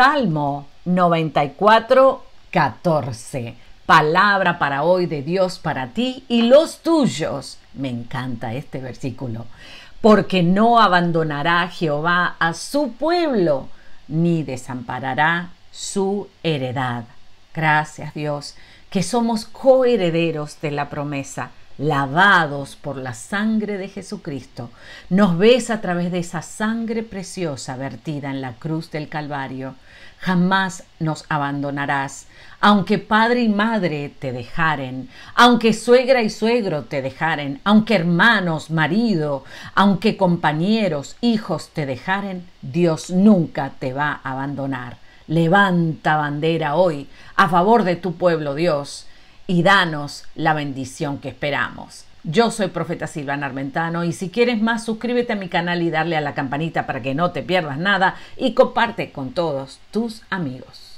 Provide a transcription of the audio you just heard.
Salmo 94, 14. Palabra para hoy de Dios para ti y los tuyos. Me encanta este versículo. Porque no abandonará Jehová a su pueblo, ni desamparará su heredad. Gracias Dios, que somos coherederos de la promesa lavados por la sangre de Jesucristo, nos ves a través de esa sangre preciosa vertida en la cruz del Calvario. Jamás nos abandonarás, aunque padre y madre te dejaren, aunque suegra y suegro te dejaren, aunque hermanos, marido, aunque compañeros, hijos te dejaren, Dios nunca te va a abandonar. Levanta bandera hoy a favor de tu pueblo, Dios y danos la bendición que esperamos. Yo soy profeta Silvana Armentano y si quieres más suscríbete a mi canal y darle a la campanita para que no te pierdas nada y comparte con todos tus amigos.